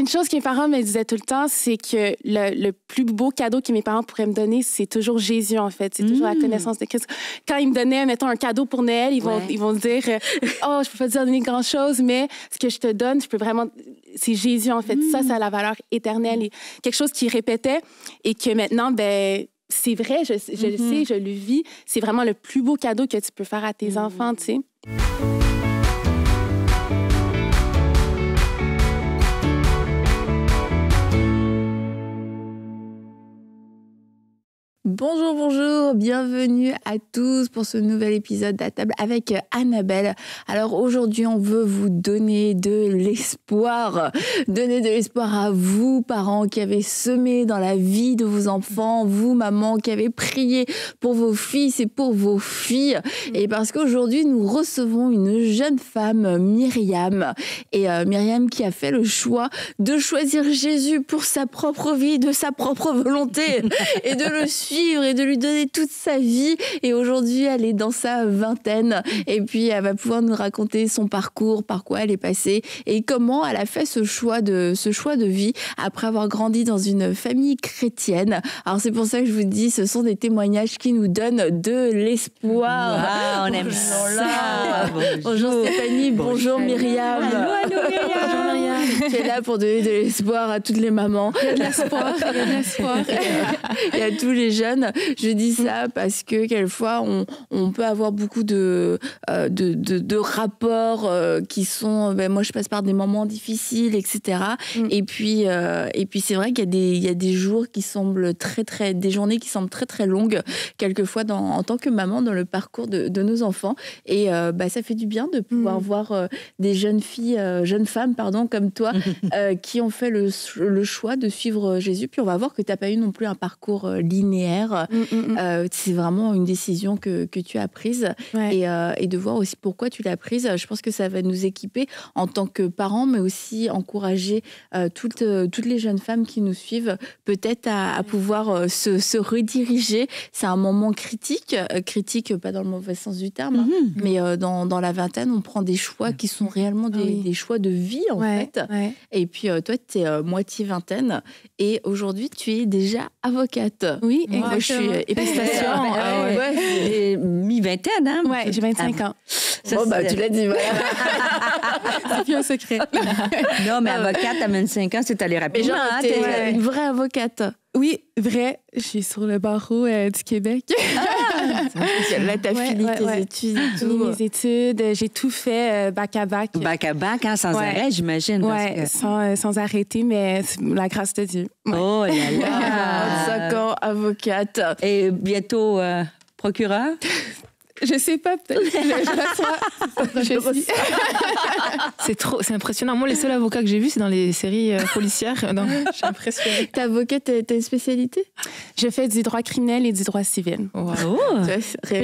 une chose que mes parents me disaient tout le temps, c'est que le, plus beau cadeau que mes parents pourraient me donner, c'est toujours Jésus, en fait. C'est toujours la mm. connaissance de Christ. Quand ils me donnaient, mettons, un cadeau pour Noël, ils vont, ils vont dire euh, Oh, je peux pas te donner grand-chose, mais ce que je te donne, je peux vraiment. C'est Jésus, en fait. Ça, mm. ça a la valeur éternelle. Et quelque chose qu'ils répétaient et que maintenant, ben c'est vrai, je, le mm-hmm. sais, je le vis. C'est vraiment le plus beau cadeau que tu peux faire à tes mm. enfants, tu sais. Bonjour, bonjour, bienvenue à tous pour ce nouvel épisode la Table avec euh, Annabelle. Alors aujourd'hui, on veut vous donner de l'espoir, donner de l'espoir à vous, parents qui avez semé dans la vie de vos enfants, vous, maman, qui avez prié pour vos fils et pour vos filles. Mm. Et parce qu'aujourd'hui, nous recevons une jeune femme, Myriam, et euh, Myriam qui a fait le choix de choisir Jésus pour sa propre vie, de sa propre volonté et de le suivre et de lui donner toute sa vie. Et aujourd'hui, elle est dans sa vingtaine. Et puis, elle va pouvoir nous raconter son parcours, par quoi elle est passée et comment elle a fait ce choix de, ce choix de vie après avoir grandi dans une famille chrétienne. Alors, c'est pour ça que je vous dis, ce sont des témoignages qui nous donnent de l'espoir. on bonjour ça. Bonjour. Stéphanie, bonjour, Myriam. Myriam. Tu es là pour donner de l'espoir à toutes les mamans. Il y a de l'espoir, de l'espoir. tous les jeunes. Je dis ça parce que quelquefois, on, peut avoir beaucoup de, euh, de, rapports euh, qui sont euh, ben, moi, je passe par des moments difficiles, etc. Mm. Et puis, et puis c'est vrai qu'il y, a des, il y a des jours qui semblent très, très. des journées qui semblent très, très longues, quelquefois, en tant que maman, dans le parcours de, nos enfants. Et bah, ça fait du bien de pouvoir mm. voir des jeunes filles, jeunes femmes, pardon, comme toi, qui ont fait le, le choix de suivre Jésus. Puis on va voir que tu n'as pas eu non plus un parcours linéaire Mm, mm, mm. Euh, c'est vraiment une décision que, tu as prise euh, et, de voir aussi pourquoi tu l'as prise. Je pense que ça va nous équiper en tant que parents, mais aussi encourager euh, toutes, les jeunes femmes qui nous suivent peut-être à, pouvoir se, rediriger. C'est un moment critique, critique pas dans le mauvais sens du terme, hein, mhm. mais dans, la vingtaine, on prend des choix qui sont réellement ah des, choix de vie en fait. Et puis toi, tu es moitié vingtaine et aujourd'hui tu es déjà avocate. Oui, et Moi, je suis épistatienne. Ah ouais. Ah ouais. Mi-vingtaine, hein? Ouais, j'ai 25 ah. ans. bon, bah, tu l'as dit, voilà. c'est plus secret. non, mais avocate à 25 ans, c'est allé rapidement. Mais genre, hein, t'es ouais. une vraie avocate. Oui, vrai. Je suis sur le barreau euh, du Québec. Ah, là, t'as ouais, fini tes études Mes études, j'ai tout fait euh, bac à bac. Bac à bac, hein, sans arrêt, j'imagine. Oui, euh, sans, arrêter, mais la grâce de Dieu. Oh là là! un ans, avocate. Et bientôt procureur? Je sais pas, peut-être. Je, c'est trop, c'est impressionnant. Moi, les seuls avocats que j'ai vus, c'est dans les séries euh, policières. je T'es avocat, t'as une spécialité Je fais du droit criminel et du droit civil. Wow.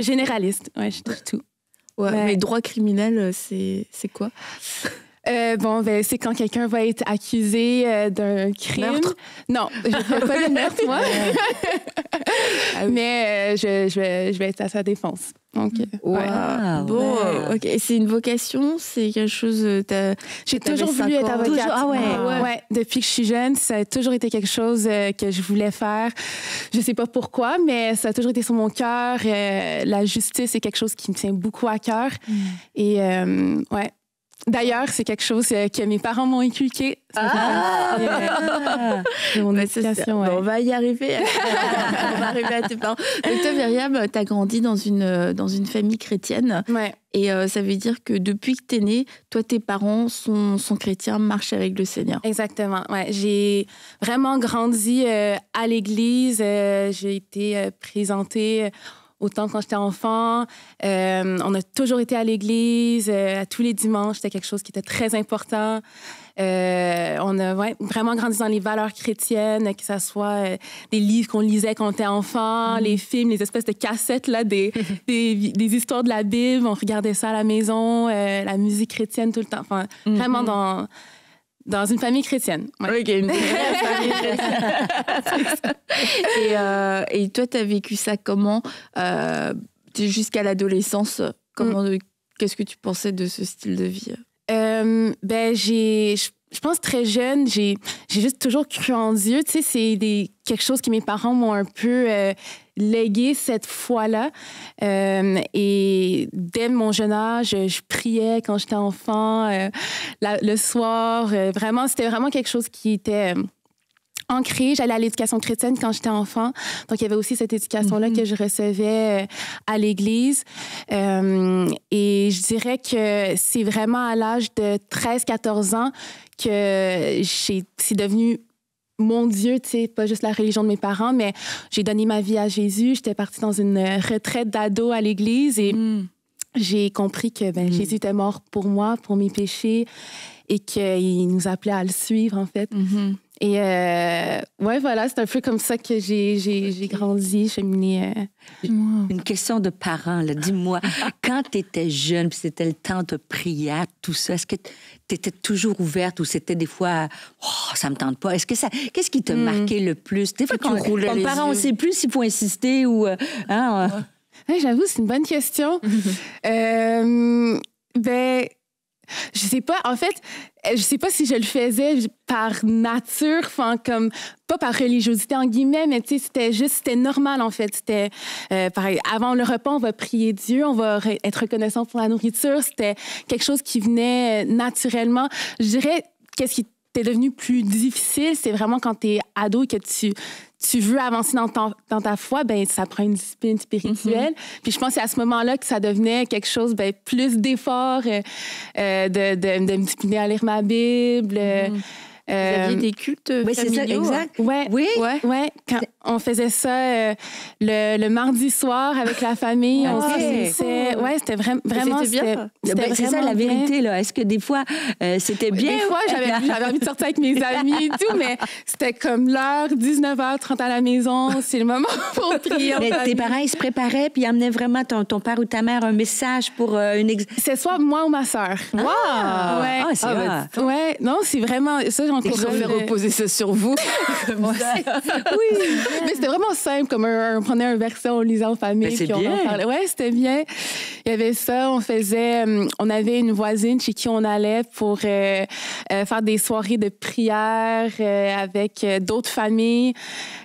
Généraliste. Ouais, je touche tout. Mais droit criminel, euh, c'est quoi euh, bon, ben, c'est quand quelqu'un va être accusé euh, d'un crime. Meurtre. Non, je ne fais pas de meurtre, moi. Ah mais euh, je, je, vais, je, vais, être à sa défense. Donc, wow, ouais. C'est une vocation, c'est quelque chose. J'ai toujours voulu être avocate. Toujours, ah, ah ouais. Depuis que je suis jeune, ça a toujours été quelque chose que je voulais faire. Je sais pas pourquoi, mais ça a toujours été sur mon cœur. la justice est quelque chose qui me tient beaucoup à cœur. Hmm. Et ouais, D'ailleurs, c'est quelque chose euh, que mes parents m'ont inculqué. Ah! Ah! C'est mon ben, on va y arriver. on va arriver à tes parents. Donc, toi, Myriam, euh, tu as grandi dans une, euh, dans une famille chrétienne. Et ça veut dire que depuis que tu es née, toi, tes parents sont, sont, chrétiens, marchent avec le Seigneur. Exactement. J'ai vraiment grandi à l'église. j'ai été présentée autant quand j'étais enfant. Euh, on a toujours été à l'église, euh, à tous les dimanches, c'était quelque chose qui était très important. Euh, on a vraiment grandi dans les valeurs chrétiennes, que ce soit des livres qu'on lisait quand on était enfant, mm-hmm. les films, les espèces de cassettes, là, des, des, histoires de la Bible. On regardait ça à la maison, la musique chrétienne tout le temps. Enfin, vraiment mm-hmm. dans dans une famille chrétienne. Ok, une famille chrétienne. et, euh, et, toi, tu as vécu ça comment euh, Jusqu'à l'adolescence, comment, mm. qu'est-ce que tu pensais de ce style de vie euh, ben, j'ai, je pense très jeune, j'ai, j'ai juste toujours cru en Dieu. Tu sais, c'est des, quelque chose que mes parents m'ont un peu léguer cette foi-là. Euh, et dès mon jeune âge, je priais quand j'étais enfant, euh, le soir. Euh, vraiment, c'était vraiment quelque chose qui était ancré. J'allais à l'éducation chrétienne quand j'étais enfant. Donc, il y avait aussi cette éducation-là mhm. que je recevais à l'Église. et je dirais que c'est vraiment à l'âge de 13-14 ans que c'est devenu mon Dieu, tu sais, pas juste la religion de mes parents, mais j'ai donné ma vie à Jésus. J'étais partie dans une euh, retraite d'ado à l'église et mm. j'ai compris que ben, mm. Jésus était mort pour moi, pour mes péchés et qu'il nous appelait à le suivre, en fait. Mm-hmm. Et euh, ouais, voilà, c'est un peu comme ça que j'ai grandi, J'ai euh. Une question de parents, dis-moi, quand tu étais jeune, puis c'était le temps de prière, tout ça, est-ce que tu étais toujours ouverte ou c'était des fois, oh, ça me tente pas? Est-ce que ça, qu'est-ce qui te hmm. marquait le plus? Des fois, quand on Comme parent, on sait plus s'il faut insister ou. Euh, hein, euh. J'avoue, c'est une bonne question. ben, je sais pas, en fait euh, je sais pas si je le faisais par nature, enfin comme pas par religiosité en guillemets, mais c'était juste c'était normal en fait. C'était euh, pareil avant le repas on va prier Dieu, on va être reconnaissant pour la nourriture. C'était quelque chose qui venait euh, naturellement. Je dirais qu'est-ce qui t'est devenu plus difficile, c'est vraiment quand tu es ado que tu tu veux avancer dans, ta foi, ben ça prend une discipline spirituelle. Mhm. Puis je pense que c'est à ce moment-là que ça devenait quelque chose ben, plus d'effort euh, euh, de, de, de, me discipliner à lire ma Bible. Euh, mhm. Il y avait des cultes euh, oui, c'est Ça, hein? exact. Ouais, oui, ouais, Quand on faisait ça euh, le, mardi soir avec la famille. Ah ouais. ouais, c'était vraiment. C'était ah ben, C'est ça la vérité là. Est-ce que des fois euh, c'était bien Des fois, j'avais envie de sortir avec mes amis et tout, mais c'était comme l'heure 19h30 à la maison. C'est le moment pour prier. Mais tes parents ils se préparaient puis ils amenaient vraiment ton, père ou ta mère un message pour une. C'est soit moi ou ma soeur. Wow. Ah! Ouais. Ah, ben, ouais. Non, c'est vraiment ça pour reposer ça sur vous. oui, mais c'était vraiment simple. Comme on prenait un verset, on lisait en famille. Puis on bien. Ouais, c'était bien. Il y avait ça. On faisait. Euh, on avait une voisine chez qui on allait pour euh, euh, faire des soirées de prière avec d'autres familles.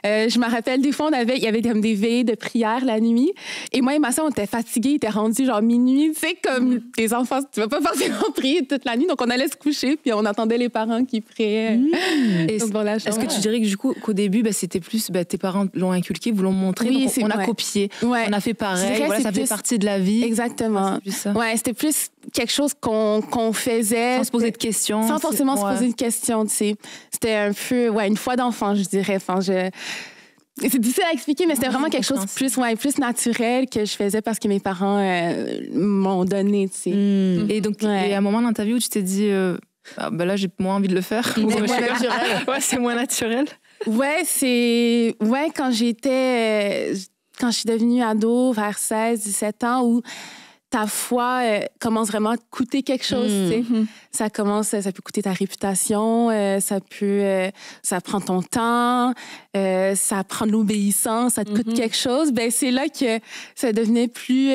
je me rappelle des fois, on avait, il y avait comme des veilles de prière la nuit. Et moi et ma soeur, on était fatigués. on était rendu genre minuit. Tu sais, comme les mm. enfants, tu vas pas forcément prier toute la nuit. Donc on allait se coucher puis on entendait les parents qui priaient Mmh. Est-ce que tu dirais que du coup qu'au début bah, c'était plus bah, tes parents l'ont inculqué, vous l'ont montré, on, a copié, on a fait pareil, ça fait partie de la vie. Exactement. Ah, ouais, c'était plus quelque chose qu'on faisait sans se poser de questions, sans forcément se poser de questions. Tu sais, c'était un peu ouais une fois d'enfant, je dirais. Enfin, c'est difficile à expliquer, mais c'était vraiment quelque chose de plus, ouais, plus naturel que je faisais parce que mes parents euh, m'ont donné, tu sais. Mmh. Mmh. Et donc, il y a un moment dans ta vie où tu t'es dit, euh, ah, bah là, j'ai moins envie de le faire. C'est moins naturel. ouais, c'est moins naturel. Ouais, c'est. Ouais, quand j'étais. Quand je suis devenue ado, vers 16, 17 ans, où ta foi euh, commence vraiment à te coûter quelque chose. Hmm. sais. Mhm. Ça commence, ça peut coûter ta réputation, euh, ça peut, euh, ça prend ton temps, ça prend de l'obéissance, ça te coûte mhm. quelque chose. Ben c'est là que ça devenait plus,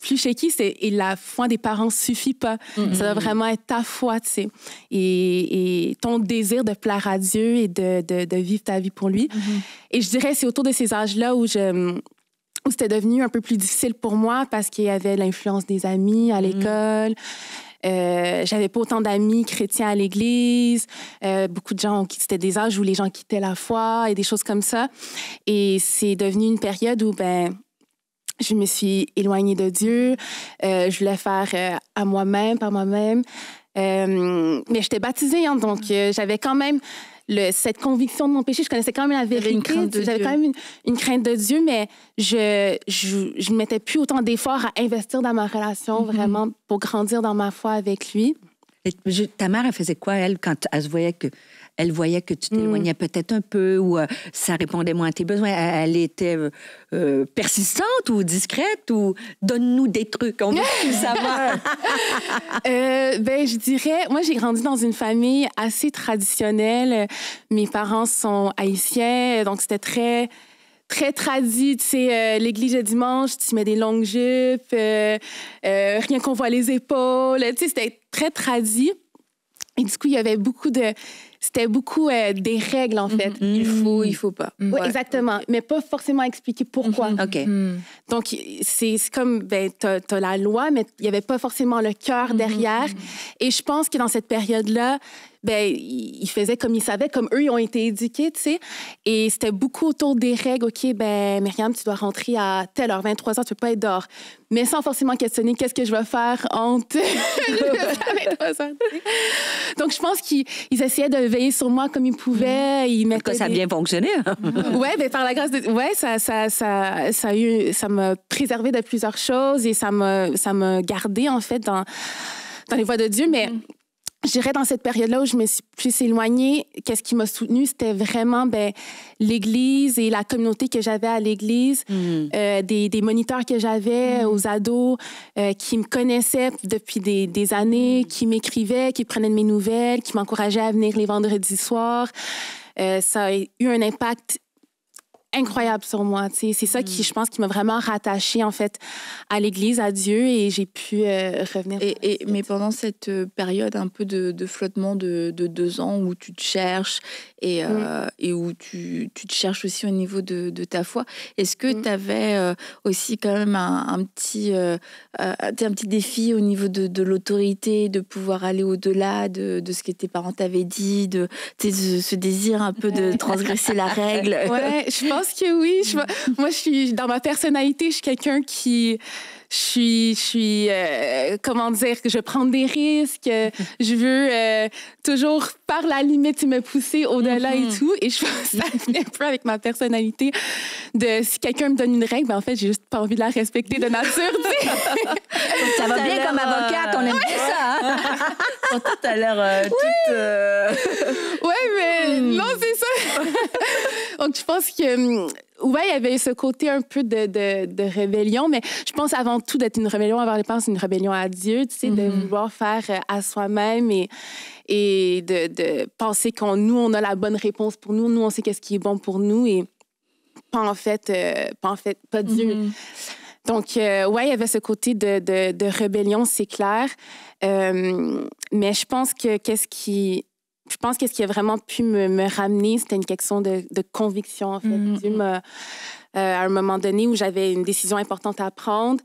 plus shaky. Et la foi des parents suffit pas. Mhm. Ça doit vraiment être ta foi, tu sais. Et, et, ton désir de plaire à Dieu et de, de, de vivre ta vie pour lui. Et je dirais, c'est autour de ces âges-là où je c'était devenu un peu plus difficile pour moi parce qu'il y avait l'influence des amis à mhm. l'école. Euh, j'avais pas autant d'amis chrétiens à l'église. Euh, beaucoup de gens, c'était des âges où les gens quittaient la foi et des choses comme ça. Et c'est devenu une période où, ben, je me suis éloignée de Dieu. Euh, je voulais faire euh, à moi-même, par moi-même. mais j'étais baptisée, hein, donc j'avais quand même cette conviction de mon péché, Je connaissais quand même la vérité. J'avais quand même une, crainte de Dieu, mais je je, je mettais plus autant d'efforts à investir dans ma relation mhm. vraiment pour grandir dans ma foi avec lui. ta mère, elle faisait quoi, elle, quand elle se voyait que elle voyait que tu mm. t'éloignais peut-être un peu ou euh, ça répondait moins à tes besoins. Elle, était euh, euh, persistante ou discrète ou donne-nous des trucs, on veut tout savoir. euh, ben, je dirais, moi j'ai grandi dans une famille assez traditionnelle. Mes parents sont haïtiens, donc c'était très très tradit, tu sais, l'église le dimanche, tu mets des longues jupes, rien qu'on voit les épaules, tu sais, c'était très tradit. Et du coup, il y avait beaucoup de c'était beaucoup euh, des règles, en fait. Mm-hmm. Il faut, il faut pas. Oui, exactement. Mais pas forcément expliquer pourquoi. Mm-hmm. OK. Mm. Donc, c'est comme, ben, t'as as la loi, mais il n'y avait pas forcément le cœur mm-hmm. derrière. Et je pense que dans cette période-là, ben, ils faisaient comme ils savaient, comme eux, ils ont été éduqués, tu sais. Et c'était beaucoup autour des règles. OK, ben, Myriam, tu dois rentrer à telle heure, 23 h tu peux pas être dehors. Mais sans forcément questionner qu'est-ce que je vais faire entre 23 Donc, je pense qu'ils essayaient de sur moi comme il pouvait. Mm. Il que Ça a bien fonctionné. Hein. oui, mais ben, par la grâce de ouais, ça, ça, ça, ça, a eu, ça m'a préservé de plusieurs choses et ça me, ça me gardait en fait dans dans les voies de Dieu, mais mm je dirais dans cette période-là où je me suis plus éloignée, qu'est-ce qui m'a soutenue, c'était vraiment ben, l'Église et la communauté que j'avais à l'Église, mm. euh, des, des, moniteurs que j'avais mm. aux ados euh, qui me connaissaient depuis des, années, mm. qui m'écrivaient, qui prenaient de mes nouvelles, qui m'encourageaient à venir les vendredis soirs. Euh, ça a eu un impact incroyable sur moi. C'est ça qui, mm. je pense, qui m'a vraiment rattachée, en fait, à l'Église, à Dieu, et j'ai pu euh, revenir. Et, mais pendant cette euh, période un peu de, flottement de, deux ans où tu te cherches et, euh, où tu, te cherches aussi au niveau de, ta foi, est-ce que mm. tu avais aussi quand même un, petit, un petit défi au niveau de, l'autorité, de pouvoir aller au-delà de, ce que tes parents t'avaient dit, de, ce, ce désir un peu de transgresser la règle ouais, pense que oui. moi, je suis dans ma personnalité, je suis quelqu'un qui je suis, je suis euh, comment dire, que je prends des risques, je veux euh, toujours par la limite me pousser au-delà et mm-hmm. tout. Et je ça vient un peu avec ma personnalité de si quelqu'un me donne une règle, ben en fait, j'ai juste pas envie de la respecter de nature. ça va bien comme avocate, on euh, aime bien ça. Surtout, t'as l'air toute. Oui, ouais, mais Mm. non, c'est ça. Donc, je pense que hum, ouais, il y avait ce côté un peu de, de, rébellion, mais je pense avant tout d'être une rébellion avoir les parents, une rébellion à Dieu, tu sais, de mm-hmm. vouloir faire euh, à soi-même et, et de, de penser qu'on nous, on a la bonne réponse pour nous, nous, on sait qu'est-ce qui est bon pour nous et pas en fait, euh, pas, en fait pas Dieu. Mm-hmm. Donc, euh, ouais, il y avait ce côté de, de, rébellion, c'est clair. Hum, mais je pense que qu'est-ce qui je pense que ce qui a vraiment pu me, ramener, c'était une question de, conviction, en fait. Mm-hmm. Dieu m'a, euh, à un moment donné où j'avais une décision importante à prendre,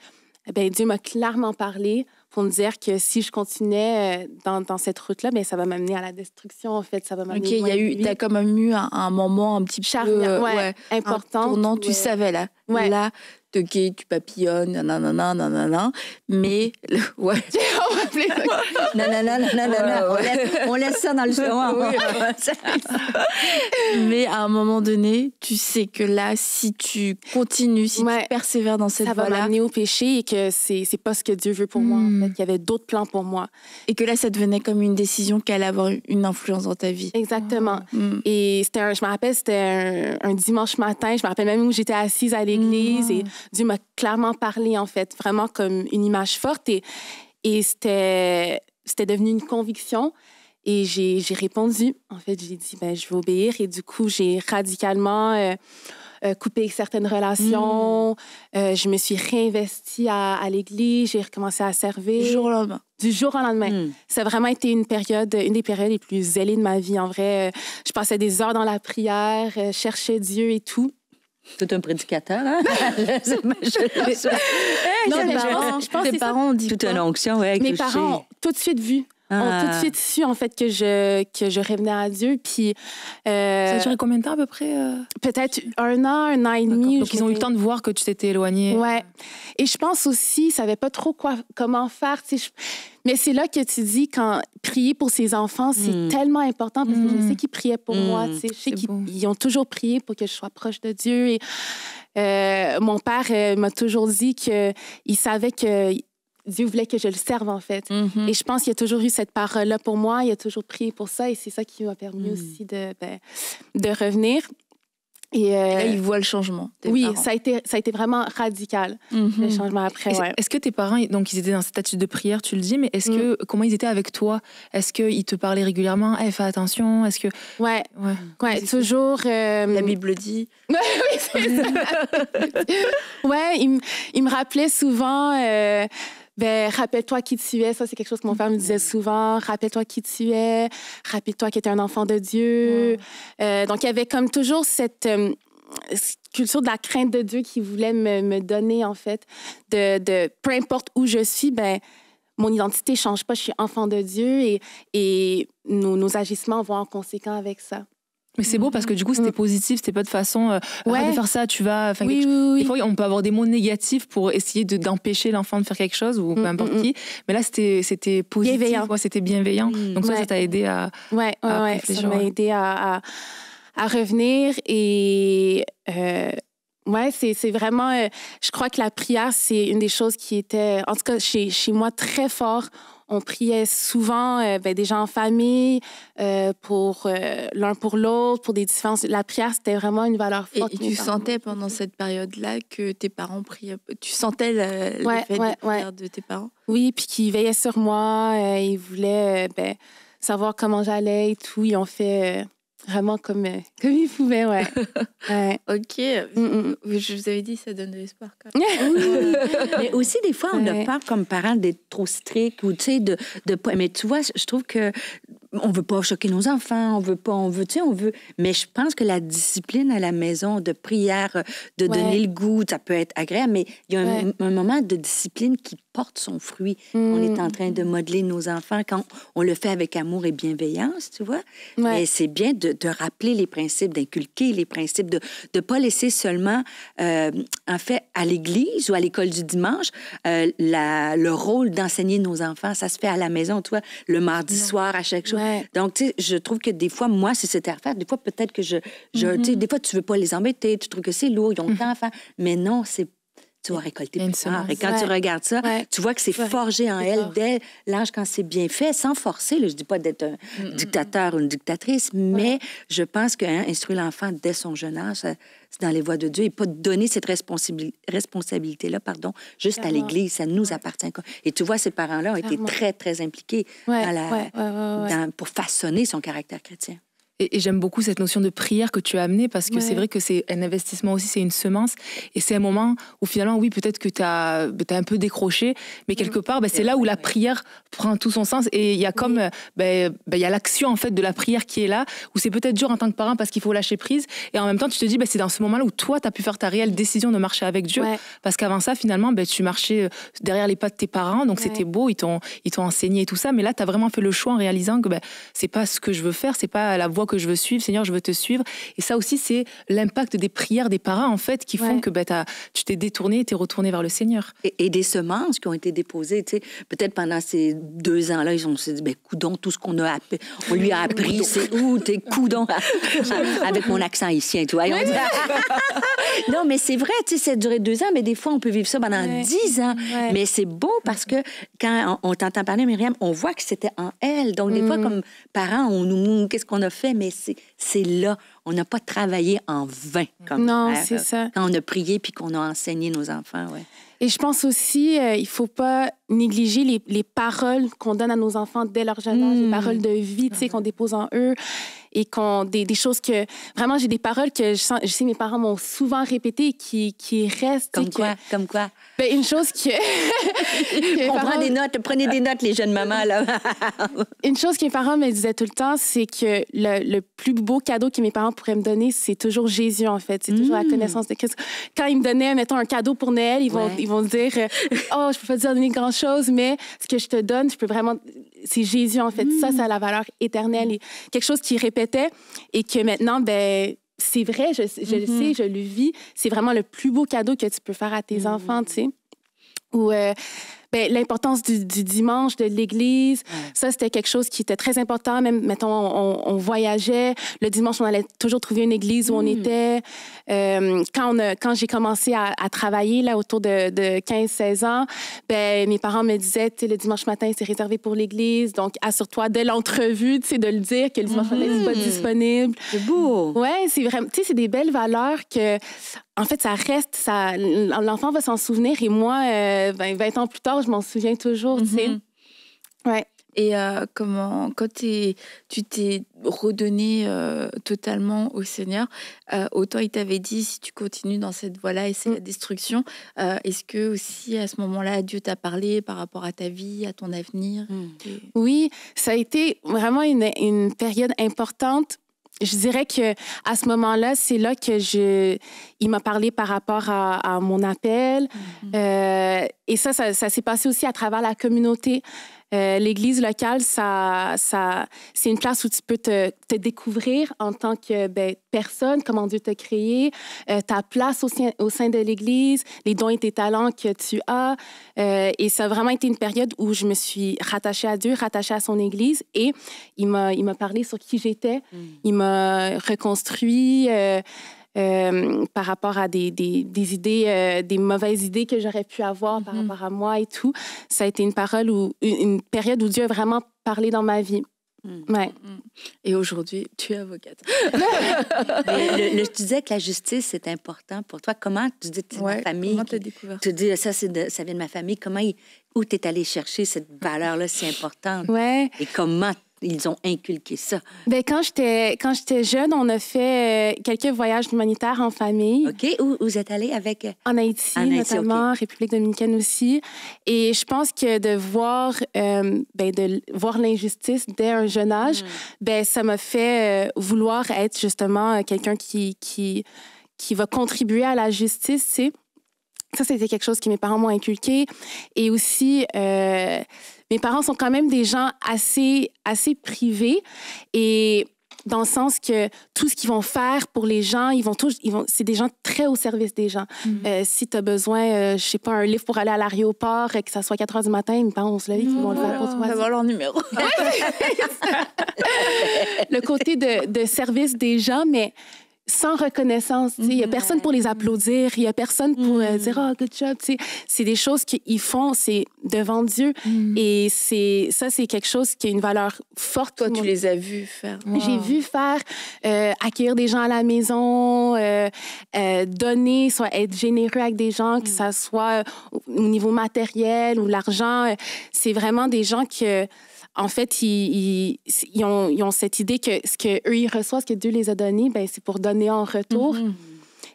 eh Dieu m'a clairement parlé pour me dire que si je continuais euh, dans, cette route-là, mais ça va m'amener à la destruction, en fait. Ça va m'amener OK, il y a eu, t'as quand même eu un, moment un petit peu... ouais, important. Un non tu savais, là. Là, te gay, tu papillonnes, nanana, nanana. Mais, ouais. on va On, laisse, ça dans le hein. genre. mais à un moment donné, tu sais que là, si tu continues, si tu persévères dans cette voie-là. Ça va m'amener au péché et que c'est pas ce que Dieu veut pour moi. qu'il hmm. y avait d'autres plans pour moi. Et que là, ça devenait comme une décision qui allait avoir une influence dans ta vie. Exactement. Ah. Hmm. Et c'était je me rappelle, c'était un, dimanche matin. Je me rappelle même où j'étais assise à l'église ah. et Dieu m'a clairement parlé, en fait, vraiment comme une image forte. Et, et c'était, c'était devenu une conviction. Et j'ai, répondu. En fait, j'ai dit, ben, je vais obéir. Et du coup, j'ai radicalement euh, euh, coupé certaines relations. Hmm. Euh, je me suis réinvestie à, l'église. J'ai recommencé à servir. Du jour au lendemain. Du jour au lendemain. Hmm. Ça a vraiment été une période, une des périodes les plus zélées de ma vie. En vrai, je passais des heures dans la prière, cherchais Dieu et tout tout un prédicateur, hein? je, je, je, non, mais je, pense que mes parents ont dit Toute une onction, oui. Mes parents ont tout de suite vu. Ah. ont tout de suite su, en fait, que je, que je revenais à Dieu. Puis, euh, ça a duré combien de temps, à peu près? Euh? Peut-être un an, un an et demi. Donc, ils ont eu le temps de voir que tu t'étais éloignée. Ouais. Et je pense aussi, ils ne savaient pas trop quoi, comment faire. Mais c'est là que tu dis, quand prier pour ses enfants, c'est hmm. tellement important parce que je hmm. sais qu'ils priaient pour moi. Hmm. Je sais qu'ils ont toujours prié pour que je sois proche de Dieu. Et, euh, mon père m'a toujours dit qu'il savait que Dieu voulait que je le serve, en fait. Mhm. Et je pense qu'il y a toujours eu cette parole-là pour moi, il a toujours prié pour ça, et c'est ça qui m'a permis mhm. aussi de, ben, de revenir. Et, il euh, voit ils voient le changement. Oui, ça a, été, ça a été vraiment radical, le mhm. changement après. Est-ce que tes parents, donc ils étaient dans cet attitude de prière, tu le dis, mais est-ce mm. que, comment ils étaient avec toi Est-ce qu'ils te parlaient régulièrement hey, eh, Fais attention Est-ce que. Ouais, ouais, ouais toujours. Euh, La Bible dit. oui, c'est ça. ouais, ils me rappelaient souvent. Euh, ben, rappelle-toi qui tu es. Ça, c'est quelque chose que mon père me disait mm. souvent. Rappelle-toi qui tu es. Rappelle-toi que tu es un enfant de Dieu. Euh, donc, il y avait comme toujours euh, cette, culture de la crainte de Dieu qui voulait me, donner, en fait, de, peu importe où je suis, ben, mon identité ne change pas. Je suis enfant de Dieu et, nos, nos agissements vont en conséquence avec ça. Mais c'est beau parce que du coup, c'était mm. positif, c'était pas de façon euh, ouais. faire ça, tu vas. oui, oui, oui. Des fois, on peut avoir des mots négatifs pour essayer d'empêcher l'enfant de faire quelque chose ou peu mm, importe mm, qui. Mais là, c'était positif, c'était bienveillant. Donc, ça, ça t'a aidé à. Ouais, à ça m'a aidé à, à, revenir et. Euh, ouais, c'est vraiment. Euh, je crois que la prière, c'est une des choses qui était, en tout cas chez, chez moi, très fort on priait souvent euh, ben, des gens en famille, euh, pour euh, l'un pour l'autre, pour des différences. La prière, c'était vraiment une valeur forte. tu sentais pendant cette période-là que tes parents priaient. Tu sentais la ouais, de, tes parents? Oui, puis qu'ils veillaient sur moi. ils voulaient ben, savoir comment j'allais et tout. Ils ont fait Vraiment comme, euh, comme ils pouvaient, ouais. ouais. ok. Mm, mm, mm. Je vous avais dit, ça donne de l'espoir. oui. mais aussi, des fois, on ne a peur comme parents d'être trop strict ou, tu sais, de, de... Mais tu vois, je trouve que on veut pas choquer nos enfants, on veut pas, on veut, tu sais, on veut. Mais je pense que la discipline à la maison, de prière, de donner le goût, ça peut être agréable, mais il y a un, moment de discipline qui porte son fruit. On est en train de modeler nos enfants quand on le fait avec amour et bienveillance, tu vois. Ouais. Mais c'est bien de, de, rappeler les principes, d'inculquer les principes, de ne pas laisser seulement, euh, en fait, à l'église ou à l'école du dimanche, euh, la, le rôle d'enseigner nos enfants. Ça se fait à la maison, toi, le mardi soir, à chaque jour. Donc, tu sais, je trouve que des fois, moi, si c'était à faire, des fois, peut-être que je... je Tu sais, mm-hmm. des fois, tu veux pas les embêter, tu trouves que c'est lourd, ils ont mm -hmm. tant Mais non, c'est tu vas récolter plus Et quand tu regardes ça, tu vois que c'est forgé en elle dès l'âge quand c'est bien fait, sans forcer. je ne dis pas d'être un mm, mm, dictateur mm. ou une dictatrice, mais je pense qu'instruire hein, l'enfant dès son jeune âge, c'est dans les voies de Dieu et pas donner cette responsabilité-là, pardon, juste à l'Église. Ça nous appartient. Et tu vois, ces parents-là ont été très, très impliqués pour façonner son caractère chrétien. Et, j'aime beaucoup cette notion de prière que tu as amenée parce que c'est vrai que c'est un investissement aussi, c'est une semence. Et c'est un moment où finalement, oui, peut-être que tu as, bah, un peu décroché, mais quelque mm. part, bah, c'est là où la prière prend tout son sens. Et il y a comme, bah, il y a l'action en fait de la prière qui est là, où c'est peut-être dur en tant que parent parce qu'il faut lâcher prise. Et en même temps, tu te dis, c'est dans ce moment-là où toi, tu as pu faire ta réelle décision de marcher avec Dieu. Parce qu'avant ça, finalement, tu marchais euh, derrière les pas de tes parents, donc c'était beau, ils t'ont enseigné et tout ça. Mais là, tu as vraiment fait le choix en réalisant que c'est pas ce que je veux faire, c'est pas la voie que que je veux suivre, Seigneur, je veux te suivre. Et ça aussi, c'est l'impact des prières des parents, en fait, qui font que bah, tu t'es détourné, tu es retourné vers le Seigneur. Et, des semences qui ont été déposées, tu sais, peut-être pendant ces deux ans-là, ils ont dit, ben, tout ce qu'on a on lui a appris, c'est où, t'es coudon, avec mon accent haïtien, tu vois. non, mais c'est vrai, tu sais, ça a duré deux ans, mais des fois, on peut vivre ça pendant dix ans. Mais c'est beau parce que quand on, t'entend parler, Myriam, on voit que c'était en elle. Donc, des fois, mm. comme parents, on nous, qu'est-ce qu'on a fait? mais c'est là on n'a pas travaillé en vain. Comme non, c'est euh, ça. Quand on a prié puis qu'on a enseigné nos enfants, Et je pense aussi, euh, il ne faut pas négliger les, paroles qu'on donne à nos enfants dès leur jeune âge, les hmm. paroles de vie qu'on dépose en eux et qu'on des, choses que vraiment j'ai des paroles que je, sens, je sais mes parents m'ont souvent répété qui qui restent comme quoi comme quoi ben, une chose que, on prend des notes prenez des notes les jeunes mamans là une chose que mes parents me disaient tout le temps c'est que le, le, plus beau cadeau que mes parents parents me donner, c'est toujours Jésus, en fait. C'est toujours la mm. connaissance de Christ. Quand ils me donnaient, mettons, un cadeau pour Noël, ils vont, ils vont dire euh, Oh, je peux pas te donner grand-chose, mais ce que je te donne, je peux vraiment. C'est Jésus, en fait. Ça, ça a mm. la valeur éternelle. Et quelque chose qui répétait et que maintenant, ben c'est vrai, je, je le mm-hmm. sais, je le vis. C'est vraiment le plus beau cadeau que tu peux faire à tes mm. enfants, tu sais. Ou. Euh, ben, l'importance du, dimanche, de l'Église, ça, c'était quelque chose qui était très important. Même, mettons, on, voyageait. Le dimanche, on allait toujours trouver une église où on hmm. était. Euh, quand, quand j'ai commencé à, travailler, là, autour de, 15-16 ans, ben, mes parents me disaient, le dimanche matin, c'est réservé pour l'Église. Donc, assure-toi de l'entrevue, tu sais, de le dire que le dimanche matin, c'est pas hmm. disponible. C'est beau. Ouais, c'est vraiment, tu sais, c'est des belles valeurs que en fait, ça reste, ça, l'enfant va s'en souvenir et moi, 20 euh, ans plus tard, je m'en souviens toujours, tu mhm. Ouais. Et euh, comment, quand tu t'es redonné euh, totalement au Seigneur, autant il t'avait dit si tu continues dans cette voie-là et c'est mm. la destruction, est-ce que aussi à ce moment-là Dieu t'a parlé par rapport à ta vie, à ton avenir mm. Oui, ça a été vraiment une période importante je dirais que à ce moment-là, c'est là que je, il m'a parlé par rapport à, mon appel. Mm-hmm. Euh, et ça, ça s'est passé aussi à travers la communauté. Euh, l'église locale, ça, ça, c'est une place où tu peux te, découvrir en tant que ben, personne, comment Dieu t'a créé, euh, ta place au sein, de l'Église, les dons et tes talents que tu as. Euh, et ça a vraiment été une période où je me suis rattachée à Dieu, rattachée à son Église. Et il m'a parlé sur qui j'étais. Mm. Il m'a reconstruit. Euh, par rapport à des, des, idées, euh, des mauvaises idées que j'aurais pu avoir par mhm. rapport à moi et tout. Ça a été une parole ou une période où Dieu a vraiment parlé dans ma vie. Mhm. Ouais. Mhm. Et aujourd'hui, tu es avocate. le, tu disais que la justice, c'est important pour toi. Comment tu dis, ta famille? Comment tu découvert? dis, ça, ça vient de ma famille. Comment, où tu es allé chercher cette valeur-là si importante? Ouais. Et comment ils ont inculqué ça? Ben, quand j'étais quand j'étais jeune, on a fait euh, quelques voyages humanitaires en famille. OK. Où vous êtes allé avec? Euh, en Haïti, notamment, République dominicaine aussi. Et je pense que de voir, euh, ben, de voir l'injustice dès un jeune âge, hmm. ben ça m'a fait vouloir être justement quelqu'un qui, qui, qui va contribuer à la justice, c'est ça, c'était quelque chose que mes parents m'ont inculqué. Et aussi, mes parents sont quand même des gens assez, assez privés et dans le sens que tout ce qu'ils vont faire pour les gens, ils vont tous, ils vont, c'est des gens très au service des gens. Mm-hmm. Euh, si tu as besoin, euh, je sais pas, un livre pour aller à l'aéroport, euh, que ça soit 4 heures du matin, ils parents vont se ils mm-hmm. vont le faire pour toi. va leur numéro. le côté de, de, service des gens, mais sans reconnaissance. Il n'y a personne pour les mhm. applaudir, il n'y a personne pour euh, dire mhm. Oh, good job. C'est des choses qu'ils font, c'est devant Dieu. Mhm. Et c'est ça, c'est quelque chose qui a une valeur forte. Toi, tu les as vus faire. J'ai vu faire euh, accueillir des gens à la maison, euh, donner, soit être généreux avec des gens, que mm. ça soit au niveau matériel ou l'argent. C'est vraiment des gens que en fait, ils, ils, ont, cette idée que ce qu'eux, ils reçoivent, ce que Dieu les a donné, ben, c'est pour donner en retour. Mm-hmm.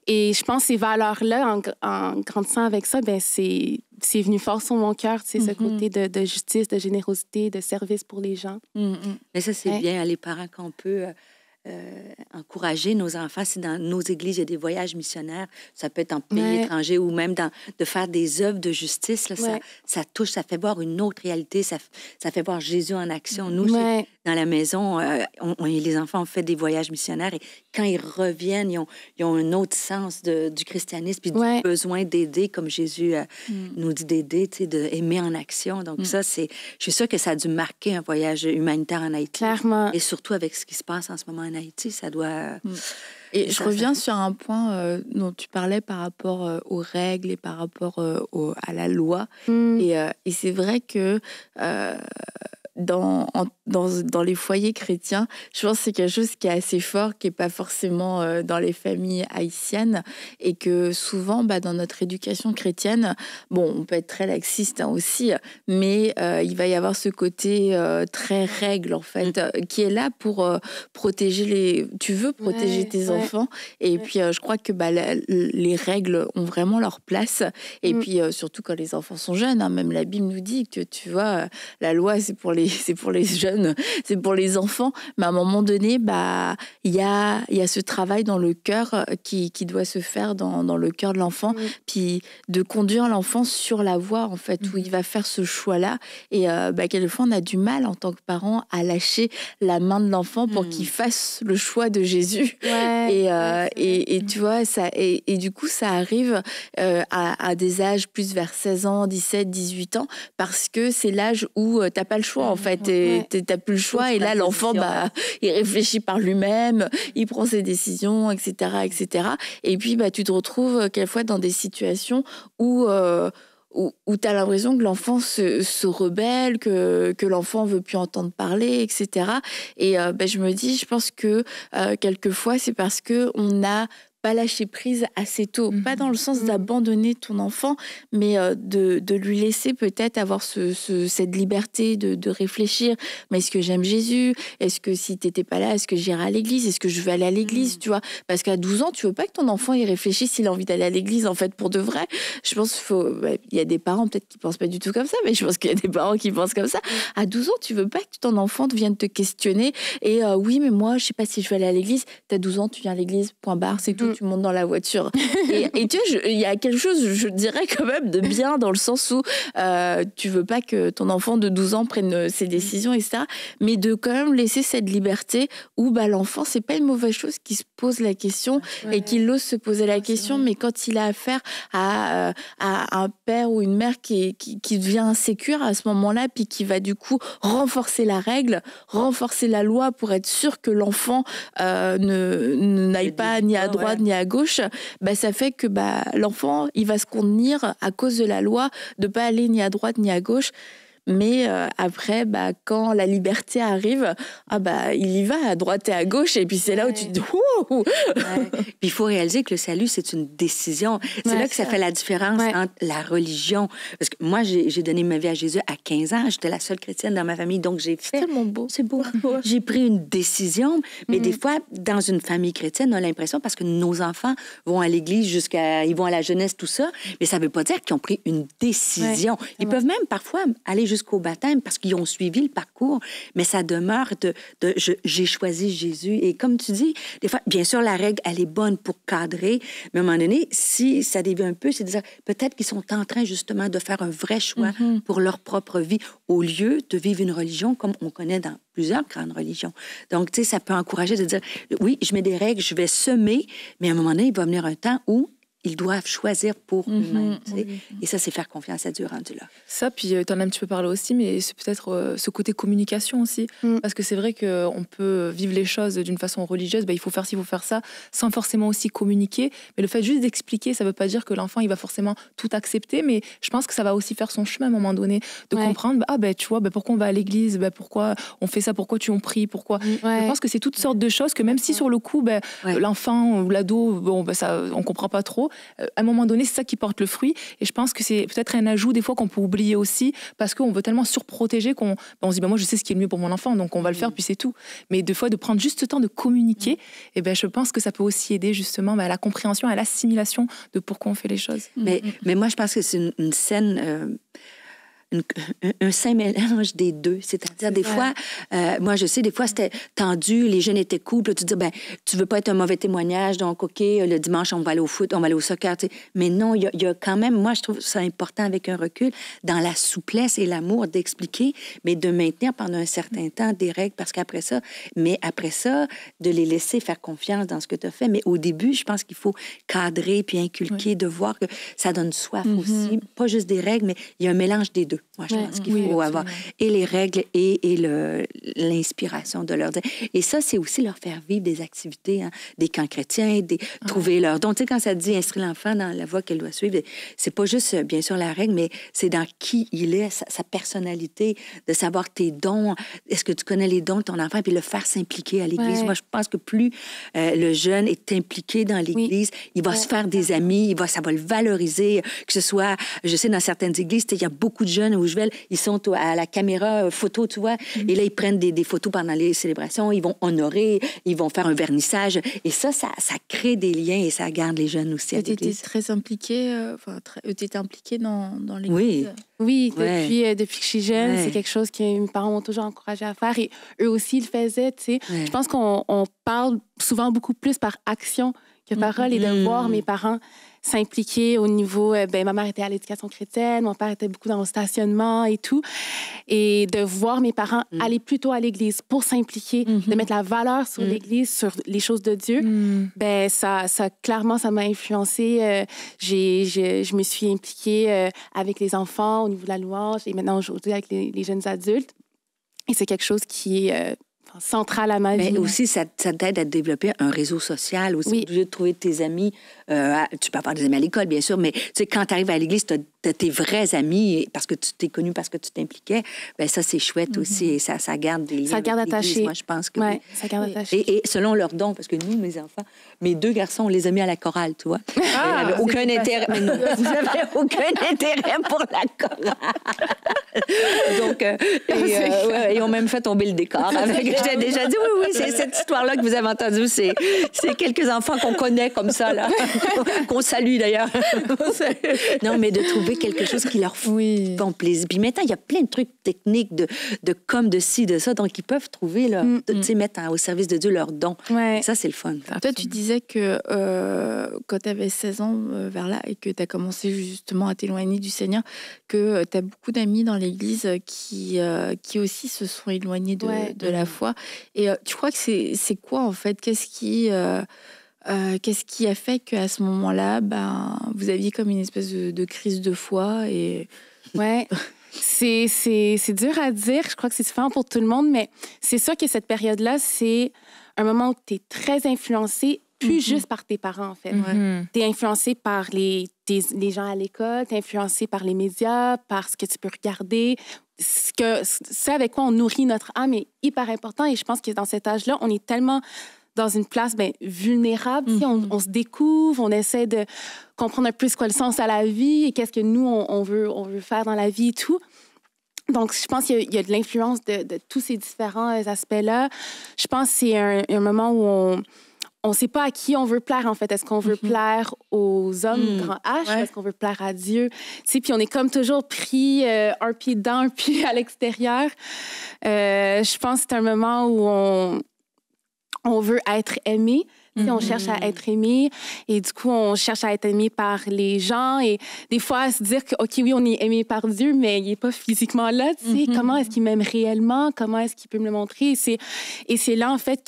Et je pense que ces valeurs-là, en, grandissant avec ça, ben c'est c'est venu fort sur mon cœur, c'est ce mm-hmm. côté de, justice, de générosité, de service pour les gens. Mm-hmm. Mais ça, c'est bien, les parents, qu'on peut euh, euh, encourager nos enfants, si dans nos églises, il y a des voyages missionnaires, ça peut être en pays étranger ou même de faire des œuvres de justice, ça, touche, ça fait voir une autre réalité, ça, fait voir Jésus en action. Nous, dans la maison, euh, les enfants ont fait des voyages missionnaires et quand ils reviennent, ils ont, un autre sens du christianisme puis du besoin d'aider, comme Jésus euh, mm. nous dit d'aider, d'aimer en action. Donc mm. ça, c'est, je suis sûre que ça a dû marquer un voyage humanitaire en Haïti. Clairement. Et surtout avec ce qui se passe en ce moment en ça doit. Mm. Euh, et, je reviens sur un point euh, dont tu parlais par rapport euh, aux règles et par rapport à la loi. Mm. et c'est vrai que dans, dans, dans, les foyers chrétiens, je pense que c'est quelque chose qui est assez fort, qui n'est pas forcément euh, dans les familles haïtiennes, et que souvent, bah, dans notre éducation chrétienne, bon, on peut être très laxiste hein, aussi, mais euh, il va y avoir ce côté euh, très règle, en fait, mm. qui est là pour protéger les... Tu veux protéger tes enfants, et puis je crois que bah, les règles ont vraiment leur place, et mm. puis surtout quand les enfants sont jeunes, hein, même la Bible nous dit que, tu vois, la loi, c'est pour les c'est pour les jeunes, c'est pour les enfants. Mais à un moment donné, bah, il y a, y a ce travail dans le cœur euh, qui, doit se faire dans, le cœur de l'enfant, puis de conduire l'enfant sur la voie en fait où mhm. il va faire ce choix-là. Et euh, bah, quelquefois, on a du mal en tant que parent à lâcher la main de l'enfant pour mhm. qu'il fasse le choix de Jésus. Euh, et, et, mm. tu vois, ça, et, du coup, ça arrive à, des âges plus vers 16 ans, 17, 18 ans, parce que c'est l'âge où tu n'as pas le choix en en fait. tu plus le choix. Et là, l'enfant, bah, il réfléchit par lui-même, il prend ses décisions, etc., etc. Et puis, bah, tu te retrouves euh, quelquefois dans des situations où euh, où, tu as l'impression que l'enfant se, rebelle, que, que l'enfant veut plus entendre parler, etc. Et euh, bah, je me dis, je pense que quelquefois, c'est parce qu'on a lâcher prise assez tôt. Pas dans le sens mhm. Mhm. d'abandonner ton enfant, mais euh, de, de lui laisser peut-être avoir cette liberté de, réfléchir. Mais est-ce que j'aime Jésus Est-ce que si t'étais pas là, est-ce que j'irai à l'église Est-ce que je vais aller à l'église mhm. Tu vois Parce qu'à 12 ans, tu veux pas que ton enfant y réfléchisse s'il a envie d'aller à l'église, en fait, pour de vrai. Je pense qu'il faut... Bah, il y a des parents peut-être qui pensent pas du tout comme ça, mais je pense qu'il y a des parents qui pensent comme ça. À 12 ans, tu veux pas que ton enfant vienne te questionner et euh, oui, mais moi, je sais pas si je vais aller à l'église. T'as 12 ans, tu viens à l'église, point barre, c'est tout. Mm tu montes dans la voiture. et, tu vois, il y a quelque chose, je dirais quand même, de bien dans le sens où euh, tu veux pas que ton enfant de 12 ans prenne euh, ses mm. décisions et ça, mais de quand même laisser cette liberté où bah, l'enfant, c'est pas une mauvaise chose qu'il se pose la question et qu'il ose se poser la question, mais quand il a affaire à, euh, à un père ou une mère qui, qui, devient insécure à ce moment-là, puis qui va du coup renforcer la règle, renforcer la loi pour être sûr que l'enfant euh, ne n'aille pas ni à droite ni à gauche, bah, ça fait que bah, l'enfant, il va se contenir à cause de la loi de pas aller ni à droite ni à gauche. Mais euh, après, bah, quand la liberté arrive, ah bah, il y va à droite et à gauche. Et puis c'est là où tu te dis Puis il faut réaliser que le salut, c'est une décision. C'est là que ça, fait la différence entre la religion. Parce que moi, j'ai donné ma vie à Jésus à 15 ans. J'étais la seule chrétienne dans ma famille. Donc j'ai fait. C'est tellement beau. C'est beau. j'ai pris une décision. Mais des mhm. fois, dans une famille chrétienne, on a l'impression, parce que nos enfants vont à l'église jusqu'à. Ils vont à la jeunesse, tout ça. Mais ça ne veut pas dire qu'ils ont pris une décision. Ils peuvent même parfois aller jusqu'à jusqu'au baptême parce qu'ils ont suivi le parcours, mais ça demeure de, j'ai choisi Jésus. Et comme tu dis, des fois, bien sûr, la règle, elle est bonne pour cadrer, mais à un moment donné, si ça dévie un peu, c'est dire peut-être qu'ils sont en train justement de faire un vrai choix mm-hmm. pour leur propre vie au lieu de vivre une religion comme on connaît dans plusieurs grandes religions. Donc, tu sais, ça peut encourager de dire, oui, je mets des règles, je vais semer, mais à un moment donné, il va venir un temps où ils doivent choisir pour mhm. eux-mêmes. Et ça, c'est faire confiance à Dieu rendu là. Ça, puis euh, tu en as un petit peu parlé aussi, mais c'est peut-être euh, ce côté communication aussi. Mm. Parce que c'est vrai qu'on euh, peut vivre les choses d'une façon religieuse, bah, il faut faire ci, il faut faire ça, sans forcément aussi communiquer. Mais le fait juste d'expliquer, ça ne veut pas dire que l'enfant, il va forcément tout accepter, mais je pense que ça va aussi faire son chemin à un moment donné, de comprendre, bah, ah ben tu vois, ben, pourquoi on va à l'église, ben, pourquoi on fait ça, pourquoi tu en pris pourquoi. Mm, je pense que c'est toutes sortes de choses que même si sur le coup, ben, l'enfant ou l'ado, bon, ben, ça, on comprend pas trop, euh, à un moment donné, c'est ça qui porte le fruit. Et je pense que c'est peut-être un ajout des fois qu'on peut oublier aussi parce qu'on veut tellement surprotéger qu'on ben, on se dit, ben, moi, je sais ce qui est le mieux pour mon enfant, donc on va le faire, mm. puis c'est tout. Mais des fois, de prendre juste le temps de communiquer, mm. et eh ben, je pense que ça peut aussi aider justement ben, à la compréhension, à l'assimilation de pourquoi on fait les choses. Mais, mm, mais moi, je pense que c'est une, scène... Euh, un, sain mélange des deux. C'est-à-dire, des fois, euh, moi, je sais, des fois, c'était tendu, les jeunes étaient couples. tu dis, ben tu veux pas être un mauvais témoignage, donc, OK, le dimanche, on va aller au foot, on va aller au soccer, Mais non, il y, a quand même, moi, je trouve ça important avec un recul, dans la souplesse et l'amour d'expliquer, mais de maintenir pendant un certain temps des règles, parce qu'après ça, mais après ça, de les laisser faire confiance dans ce que tu as fait. Mais au début, je pense qu'il faut cadrer puis inculquer, de voir que ça donne soif mm-hmm. aussi, pas juste des règles, mais il y a un mélange des deux. Moi, je pense qu'il faut avoir et les règles et, et l'inspiration de leur dire. Et ça, c'est aussi leur faire vivre des activités, hein, des camps chrétiens, des, trouver leur don. Tu sais, quand ça dit instruire l'enfant dans la voie qu'elle doit suivre, c'est pas juste, euh, bien sûr, la règle, mais c'est dans qui il est, sa, personnalité, de savoir tes dons. Est-ce que tu connais les dons de ton enfant? Puis le faire s'impliquer à l'Église. Moi, je pense que plus euh, le jeune est impliqué dans l'Église, il va se faire des amis, il va, ça va le valoriser, que ce soit, je sais, dans certaines églises, il y a beaucoup de jeunes où je vais, ils sont à la caméra euh, photo, tu vois. Mhm. Et là, ils prennent des, photos pendant les célébrations, ils vont honorer, ils vont faire un vernissage. Et ça, ça, ça crée des liens et ça garde les jeunes aussi. Tu étais très impliquée, euh, enfin enfin, euh, étais impliquée dans, les Oui. Oui, depuis, que je suis jeune, c'est quelque chose que mes parents m'ont toujours encouragé à faire et eux aussi le faisaient, tu sais. Je pense qu'on parle souvent beaucoup plus par action que parole et de mm. voir mes parents s'impliquer au niveau, euh, ben, ma mère était à l'éducation chrétienne, mon père était beaucoup dans le stationnement et tout. Et de voir mes parents mm. aller plutôt à l'église pour s'impliquer, de mm-hmm. mettre la valeur sur mm. l'église, sur les choses de Dieu, mm. ben, ça, ça, clairement, ça m'a influencé euh, je me suis impliquée euh, avec les enfants au niveau de la louange et maintenant aujourd'hui avec les, jeunes adultes. Et c'est quelque chose qui est central à ma vie. Mais aussi, ça, t'aide à développer un réseau social. Aussi. Oui. Au lieu de trouver tes amis, euh, tu peux avoir des amis à l'école, bien sûr, mais tu quand tu arrives à l'église, tu as tes vrais amis, parce que tu t'es connu, parce que tu t'impliquais, ben ça, c'est chouette mhm. aussi. Et ça, ça garde des liens. Ça garde attaché. Moi, je pense que. ça garde attaché. Et, selon leur dons, parce que nous, mes enfants, mes deux garçons, on les a mis à la chorale, tu vois. Ah, aucun intérêt. vous n'avez aucun intérêt pour la chorale. Donc, euh, et, euh, même fait tomber le décor. J'ai déjà dit, oui, oui, c'est cette histoire-là que vous avez entendue. C'est, quelques enfants qu'on connaît comme ça, là. qu'on salue d'ailleurs. non, mais de trouver quelque chose qui leur fait en plaisir. Puis maintenant, il y a plein de trucs techniques de, de comme de ci, de ça. Donc, ils peuvent trouver, leur, mm, mm. mettre hein, au service de Dieu leur don. Ouais. Ça, c'est le fun. Toi, tu disais que euh, quand tu avais 16 ans euh, vers là et que tu as commencé justement à t'éloigner du Seigneur, que euh, tu as beaucoup d'amis dans l'Église qui, qui aussi se sont éloignés de, de la foi. Et tu crois que c'est quoi en fait Qu'est-ce qui euh, qu'est-ce qui a fait qu'à ce moment-là, ben, vous aviez comme une espèce de, crise de foi et... Ouais. c'est dur à dire. Je crois que c'est différent pour tout le monde, mais c'est sûr que cette période-là, c'est un moment où tu es très influencé, plus mhm. juste par tes parents, en fait. Mhm. Tu es influencé par les, les gens à l'école, tu es influencé par les médias, par ce que tu peux regarder. Ce, que, ce avec quoi on nourrit notre âme est hyper important et je pense que dans cet âge-là, on est tellement dans une place ben, vulnérable. Mm-hmm. on, se découvre, on essaie de comprendre un peu ce qu'est le sens à la vie et qu'est-ce que nous, on, veut, on veut faire dans la vie et tout. Donc, je pense qu'il y, a de l'influence de, tous ces différents euh, aspects-là. Je pense que c'est un, moment où on ne sait pas à qui on veut plaire, en fait. Est-ce qu'on veut mm-hmm. plaire aux hommes, mm. grand H, est-ce qu'on veut plaire à Dieu? Puis on est comme toujours pris euh, un pied dedans, un pied à l'extérieur. Euh, je pense que c'est un moment où on, on veut être aimé. On mm-hmm. cherche à être aimé et du coup, on cherche à être aimé par les gens et des fois, à se dire que, OK, oui, on est aimé par Dieu, mais il n'est pas physiquement là. Mm-hmm. Comment est-ce qu'il m'aime réellement? Comment est-ce qu'il peut me le montrer? Et c'est là, en fait,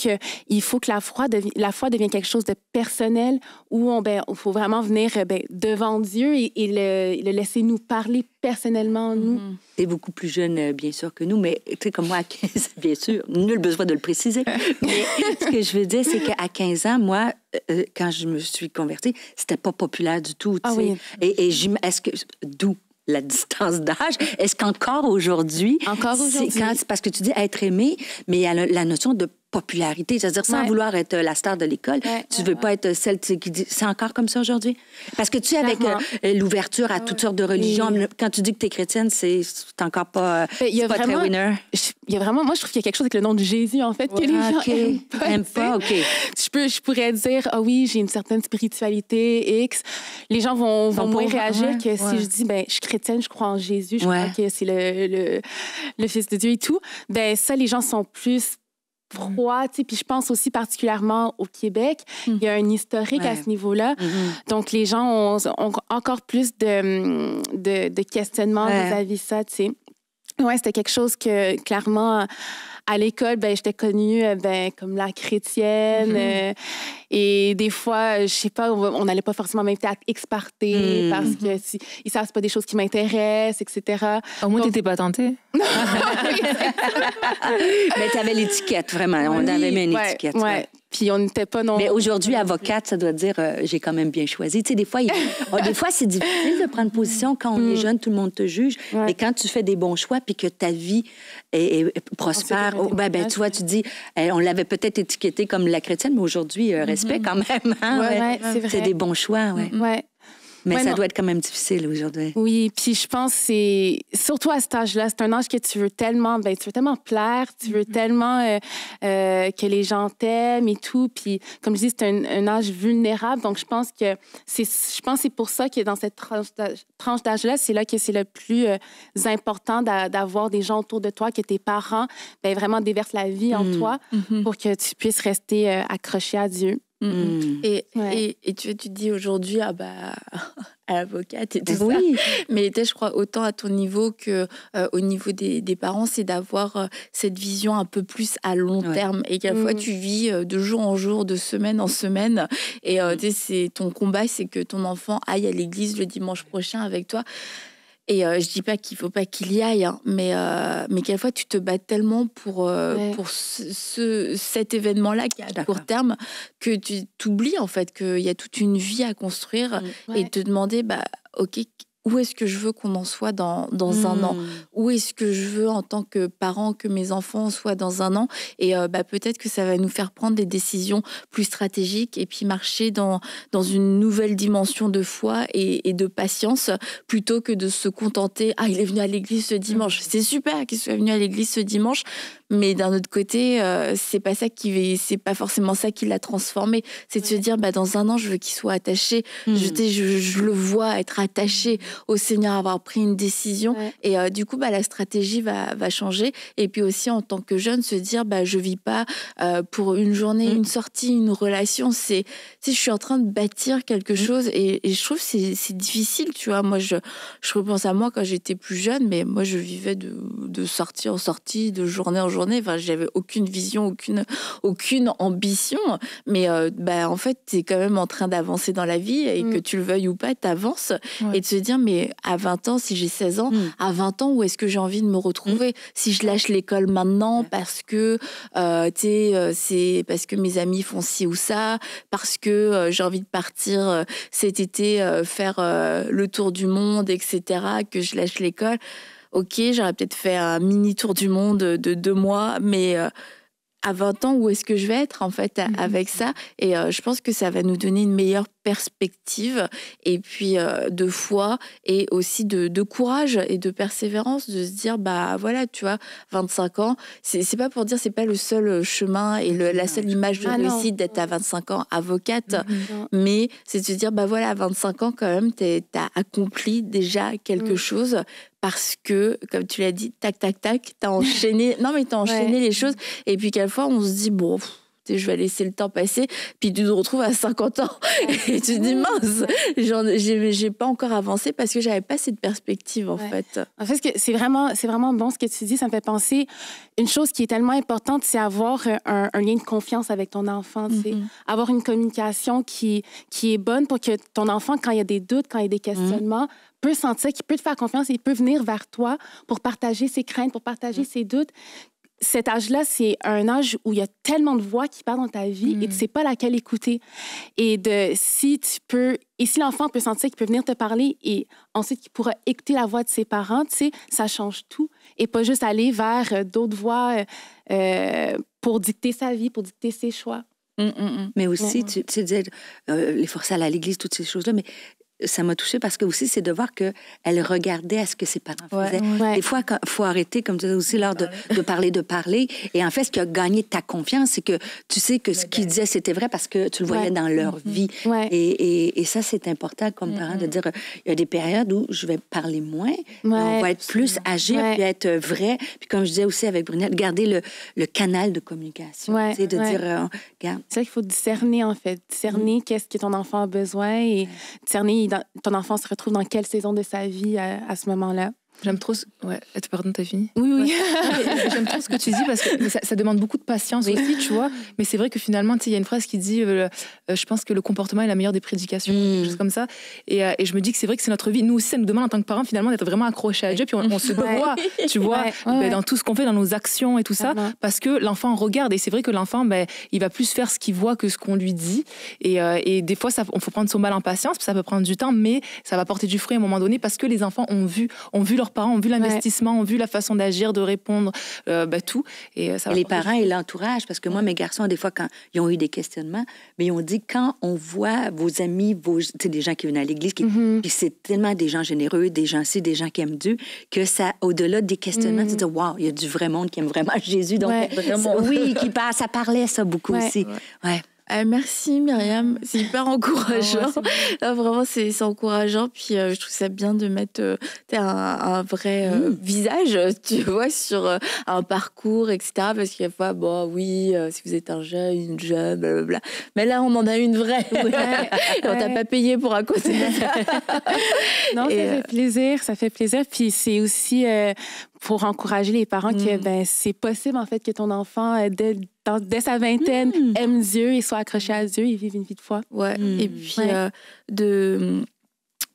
qu'il faut que la foi, la foi devienne quelque chose de personnel où on, ben, il faut vraiment venir ben, devant Dieu et, le laisser nous parler personnellement, nous. Mm-hmm. beaucoup plus jeune, euh, bien sûr, que nous, mais tu sais, comme moi, à 15, bien sûr, nul besoin de le préciser. mais ce que je veux dire, c'est qu'à 15 ans, moi, euh, euh, quand je me suis convertie, c'était pas populaire du tout. Ah, oui. Et, et est-ce que d'où la distance d'âge. Est-ce qu'encore aujourd'hui, encore aujourd'hui, c'est parce que tu dis être aimé, mais il y a la notion de popularité. C'est-à-dire, sans vouloir être euh, la star de l'école, tu tu veux pas être celle qui dit. C'est encore comme ça aujourd'hui? Parce que tu avec euh, l'ouverture à toutes sortes de religions, quand tu dis que tu es chrétienne, c'est encore pas, il euh, ben, y a pas vraiment, très winner. Il y a vraiment, moi, je trouve qu'il y a quelque chose avec le nom de Jésus, en fait, que les ah, gens n'aiment pas. Je, peux, je pourrais dire, ah oui, j'ai une certaine spiritualité X. Les gens vont, moins réagir que si je dis, ben, je suis chrétienne, je crois en Jésus, je crois que c'est le, le, le, Fils de Dieu et tout. Ben, ça, les gens sont plus Mm-hmm. froid, tu sais, puis je pense aussi particulièrement au Québec, il y a mm-hmm. un historique à ce niveau-là. Mm-hmm. Donc, les gens ont, encore plus de, de, de questionnements vis-à-vis de ça, tu sais. c'était quelque chose que, clairement, à l'école, ben, j'étais connue euh, ben, comme la chrétienne. Euh, et des fois, euh, je sais pas, on n'allait pas forcément m'inviter à exparter hmm. parce que si, ils savent pas des choses qui m'intéressent, etc. Au moins, tu t'étais pas tentée. Mais tu avais l'étiquette, vraiment. On avait même une étiquette. Puis on n'était pas non. Mais aujourd'hui, avocate, ça doit dire euh, j'ai quand même bien choisi. Tu sais, des fois, oh, des fois, c'est difficile de prendre position quand on est hmm. jeune, tout le monde te juge. Mais quand tu fais des bons choix puis que ta vie est, prospère, oh, ben, ben tu vois, tu dis, eh, on l'avait peut-être étiqueté comme la chrétienne, mais aujourd'hui, euh, hmm quand mm. même. Hein, c'est vrai. des bons choix, ouais. Mm, Mais ça doit être quand même difficile aujourd'hui. Oui, puis je pense c'est surtout à cet âge-là, c'est un âge que tu veux tellement, ben tu veux tellement plaire, tu veux mm-hmm. tellement euh, euh, que les gens t'aiment et tout. Puis comme je dis, c'est un, âge vulnérable, donc je pense que c'est, je pense c'est pour ça que dans cette tranche d'âge-là, c'est là que c'est le plus euh, important d'avoir des gens autour de toi, que tes parents, ben vraiment déversent la vie en mm. toi mm-hmm. pour que tu puisses rester accroché à Dieu. Mmh, mmh. Mmh. Et, tu, tu te dis aujourd'hui, ah bah, à l'avocate et tout oui. Mais je crois, autant à ton niveau que euh, au niveau des, parents, c'est d'avoir euh, cette vision un peu plus à long terme. Et la fois tu vis euh, de jour en jour, de semaine en semaine. Et c'est ton combat, c'est que ton enfant aille à l'église le dimanche prochain avec toi. Et euh, je dis pas qu'il faut pas qu'il y aille, mais hein, mais, euh, mais quelquefois tu te bats tellement pour, euh, pour ce, cet événement-là qui est à court terme que tu t'oublies en fait qu'il y a toute une vie à construire mmh. et te demander, bah, ok, où est-ce que je veux qu'on en soit dans, dans un an hmm. Où est-ce que je veux en tant que parent que mes enfants soient dans un an Et euh, bah, peut-être que ça va nous faire prendre des décisions plus stratégiques et puis marcher dans, dans une nouvelle dimension de foi et, de patience plutôt que de se contenter Ah, il est venu à l'église ce dimanche. C'est super qu'il soit venu à l'église ce dimanche. Mais d'un autre côté, euh, c'est pas ça qui c'est pas forcément ça qui l'a transformé. C'est de se dire, bah, dans un an, je veux qu'il soit attaché. Hmm. je, je le vois être attaché au Seigneur, avoir pris une décision. Et euh, du coup, bah, la stratégie va, va, changer. Et puis aussi, en tant que jeune, se dire, bah, je vis pas euh, pour une journée, mm. une sortie, une relation. C'est, je suis en train de bâtir quelque mm. chose. Et, et, je trouve que c'est difficile, tu vois. Moi, je, je repense à moi quand j'étais plus jeune, mais moi, je vivais de, de sortie en sortie, de journée en journée. Enfin, j'avais aucune vision, aucune, aucune ambition. Mais euh, bah, en fait, tu es quand même en train d'avancer dans la vie et mm. que tu le veuilles ou pas, tu avances. Et de se dire, mais à 20 ans, si j'ai 16 ans, mm. à 20 ans, où est-ce que j'ai envie de me retrouver mm. Si je lâche l'école maintenant parce que, euh, euh, c'est parce que mes amis font ci ou ça, parce que euh, j'ai envie de partir euh, cet été faire le tour du monde, etc., que je lâche l'école. Ok, j'aurais peut-être fait un mini tour du monde de deux mois, mais à 20 ans, où est-ce que je vais être en fait mmh avec ça Et euh, je pense que ça va nous donner une meilleure perspective et puis euh, de foi et aussi de, courage et de persévérance de se dire bah voilà, tu vois, 25 ans, c'est pas pour dire c'est pas le seul euh, chemin et la seule image de ah réussite d'être à 25 ans avocate, mmh mais c'est de se dire bah voilà, à 25 ans quand même, tu as accompli déjà quelque mmh. chose parce que, comme tu l'as dit, tac, tac, tac, t'as enchaîné. non, mais t'as enchaîné les choses. Et puis, quelquefois, on se dit, bon, je vais laisser le temps passer. Puis, tu te retrouves à 50 ans. et tu te dis, mmh. mince, j'ai pas encore avancé parce que j'avais pas cette perspective, en fait. En fait, c'est vraiment, vraiment bon ce que tu dis. Ça me fait penser. Une chose qui est tellement importante, c'est avoir euh, un, lien de confiance avec ton enfant. C'est mmh. Avoir une communication qui, qui est bonne pour que ton enfant, quand il y a des doutes, quand il y a des mmh. questionnements, peut sentir qu'il peut te faire confiance et il peut venir vers toi pour partager ses craintes, pour partager mm. ses doutes. Cet âge-là, c'est un âge où il y a tellement de voix qui parlent dans ta vie et tu mm. sais pas laquelle écouter. Et de si tu peux et si l'enfant peut sentir qu'il peut venir te parler et ensuite qu'il pourra écouter la voix de ses parents, tu sais, ça change tout et pas juste aller vers euh, d'autres voix euh, euh, pour dicter sa vie, pour dicter ses choix. Mm, mais aussi, tu, tu disais, les forces à l'église, toutes ces choses-là, mais ça m'a touchée parce que aussi, c'est de voir qu'elle regardait à ce que ses parents faisaient. Des fois, il faut arrêter, comme tu disais aussi, lors de, de, parler, de parler. Et en fait, ce qui a gagné ta confiance, c'est que tu sais que ce qu'ils disaient, c'était vrai parce que tu le voyais dans leur mm-hmm. vie. Et, et, ça, c'est important comme mm-hmm. parent de dire, il y a des périodes où je vais parler moins, euh, on va être plus agir, puis être vrai. Puis comme je disais aussi avec Brunette, garder le, le canal de communication. c'est de dire, euh, regarde. C'est ça qu'il faut discerner, en fait. Discerner mm. qu'est-ce que ton enfant a besoin et discerner ton enfant se retrouve dans quelle saison de sa vie euh, à ce moment-là? J'aime trop. Ce... Ouais, eh, pardon, fini Oui, oui. J'aime ce que tu dis parce que ça, demande beaucoup de patience aussi, tu vois. Mais c'est vrai que finalement, il y a une phrase qui dit euh, euh, Je pense que le comportement est la meilleure des prédications, juste hmm. comme ça. Et, euh, et je me dis que c'est vrai que c'est notre vie. Nous aussi, ça nous demande en tant que parents, finalement, d'être vraiment accrochés à Dieu. Puis on, se voit, tu vois, ben, dans tout ce qu'on fait, dans nos actions et tout ça. parce que l'enfant regarde. Et c'est vrai que l'enfant, ben, il va plus faire ce qu'il voit que ce qu'on lui dit. Et, et des fois, ça, on faut prendre son mal en patience. Ça peut prendre du temps, mais ça va porter du fruit à un moment donné parce que les enfants ont vu, ont vu leur parents, ont vu l'investissement, ont vu la façon d'agir, de répondre, euh, bah, tout. Et, euh, les parents et l'entourage, parce que moi, mes garçons, des fois, quand ils ont eu des questionnements, mais ils ont dit quand on voit vos amis, vos, des gens qui viennent à l'église, qui... Mm-hmm. c'est tellement des gens généreux, des gens ci, des gens qui aiment Dieu, que ça, au-delà des questionnements, tu mm. te dis waouh, il y a du vrai monde qui aime vraiment Jésus. Donc, vraiment. oui, qui, ça parlait ça beaucoup aussi. Ouais. Ah, merci Myriam, c'est hyper encourageant. vraiment, c'est encourageant. Puis euh, je trouve ça bien de mettre euh, un, vrai euh, mm. visage, tu vois, sur un parcours, etc. Parce qu'il y a pas bon, oui, si vous êtes un jeune, une jeune, blablabla. Mais là, on en a une vraie. on t'a pas payé pour un côté. non, ça fait plaisir, ça fait plaisir. Puis c'est aussi pour encourager les parents que mm. ben, c'est possible en fait que ton enfant, euh, dès, dès sa vingtaine, mm. aime Dieu et soit accroché à Dieu et vive une vie de foi. Ouais. Mm. Et puis, euh, de,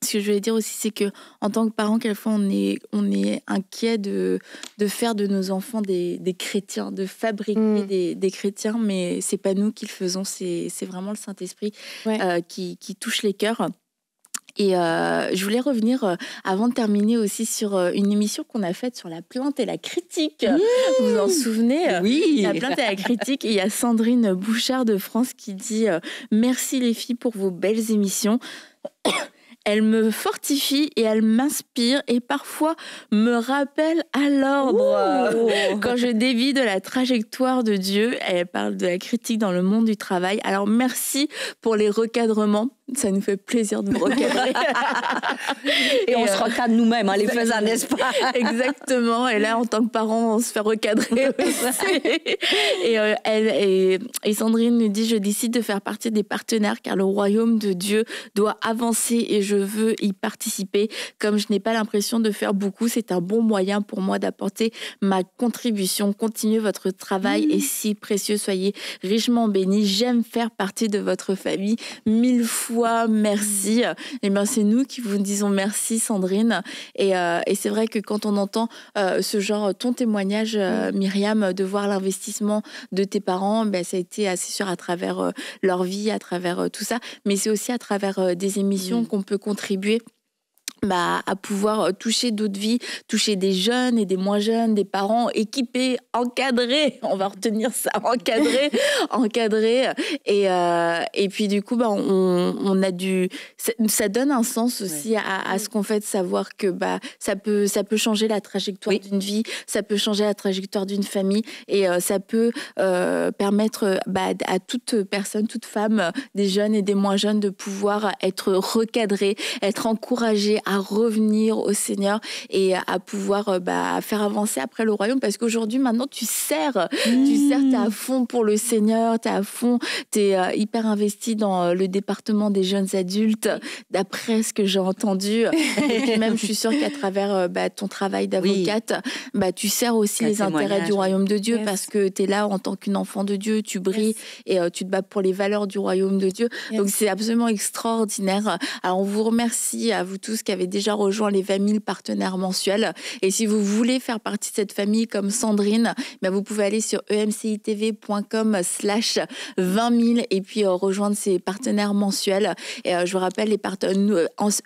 ce que je voulais dire aussi, c'est que en tant que parent, quelquefois, on est, on est inquiet de, de faire de nos enfants des, des chrétiens, de fabriquer des, des, chrétiens, mais c'est pas nous qui le faisons, c'est vraiment le Saint-Esprit euh, qui, qui touche les cœurs. Et euh, je voulais revenir euh, avant de terminer aussi sur euh, une émission qu'on a faite sur la plante et la critique. Mmh. vous vous en souvenez Oui. La plante et la critique. il y a Sandrine Bouchard de France qui dit merci les filles pour vos belles émissions. Elle me fortifie et elle m'inspire et parfois me rappelle à l'ordre. Quand je dévie de la trajectoire de Dieu, elle parle de la critique dans le monde du travail. Alors merci pour les recadrements ça nous fait plaisir de vous recadrer. et, on se euh, recadre nous-mêmes, hein, les faisans, n'est-ce pas Exactement. Et là, en tant que parents, on se fait recadrer aussi. et, euh, elle, et, Sandrine nous dit, je décide de faire partie des partenaires car le royaume de Dieu doit avancer et je veux y participer. Comme je n'ai pas l'impression de faire beaucoup, c'est un bon moyen pour moi d'apporter ma contribution. Continuez votre travail mmh. et si précieux, soyez richement bénis. J'aime faire partie de votre famille mille fois Mm. merci. Et eh bien, c'est nous qui vous disons merci, Sandrine. Et, euh, c'est vrai que quand on entend euh, ce genre, ton témoignage, euh, mm. Myriam, de voir l'investissement de tes parents, ben, ça a été assez sûr à travers leur vie, à travers tout ça. Mais c'est aussi à travers des émissions mm. qu'on peut contribuer bah, à pouvoir euh, toucher d'autres vies, toucher des jeunes et des moins jeunes, des parents équipés, encadrés, on va retenir ça, encadrés, encadrés. Et, euh, et puis du coup, bah, on, on a du... Ça donne un sens aussi à, ce mm. qu'on fait de savoir que bah, ça, peut, ça peut changer la trajectoire d'une vie, ça peut changer la trajectoire d'une famille et euh, ça peut permettre bah, à toute personne, toute femme, des jeunes et des moins jeunes de pouvoir être recadrés, être encouragés à à revenir au Seigneur et à pouvoir euh, bah, faire avancer après le royaume. Parce qu'aujourd'hui, maintenant, tu sers, tu mm. sers, à fond pour le Seigneur, tu à fond, tu es euh, hyper investi dans euh, le département des jeunes adultes, d'après ce que j'ai entendu. et même, je suis sûre qu'à travers bah, ton travail d'avocate, bah, tu sers aussi les intérêts du royaume de Dieu parce que tu es là en tant qu'une enfant de Dieu, tu brilles et tu te bats pour les valeurs du royaume de Dieu. Donc c'est absolument extraordinaire. Alors on vous remercie à vous tous qui avez déjà rejoint les 20 000 partenaires mensuels. Et si vous voulez faire partie de cette famille comme Sandrine, ben vous pouvez aller sur emcitv.com slash 20 000 et puis euh, rejoindre ses partenaires mensuels. Et euh, je vous rappelle, les partenaires,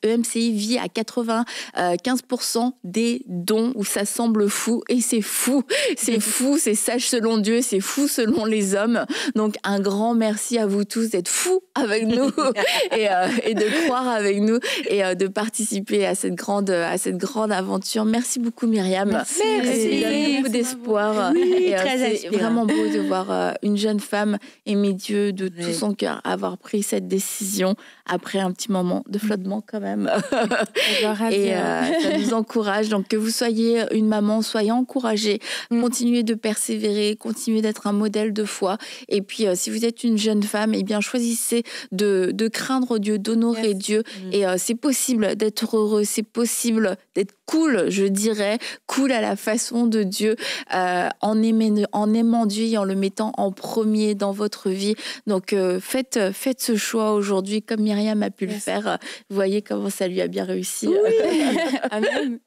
EMCI e vit à 95% euh, des dons où ça semble fou et c'est fou, c'est fou, c'est sage selon Dieu, c'est fou selon les hommes. Donc un grand merci à vous tous d'être fous avec nous et, de croire avec nous et de participer à cette grande, à cette grande aventure. Merci beaucoup, Myriam. Merci. beaucoup d'espoir. Euh, c'est vraiment beau de voir euh, une jeune femme aimer Dieu de tout son cœur, avoir pris cette décision après un petit moment de flottement quand même. Et euh, ça nous encourage. Donc que vous soyez une maman, soyez encouragée, mm. continuez de persévérer, continuez d'être un modèle de foi. Et puis si vous êtes une jeune femme, eh bien choisissez de, de craindre Dieu, d'honorer Dieu. Mm. Et c'est possible d'être c'est possible d'être cool, je dirais, cool à la façon de Dieu, euh, en, aimant, en aimant Dieu et en le mettant en premier dans votre vie. Donc euh, faites, faites ce choix aujourd'hui, comme Myriam a pu le faire. Vous voyez comment ça lui a bien réussi. Amen.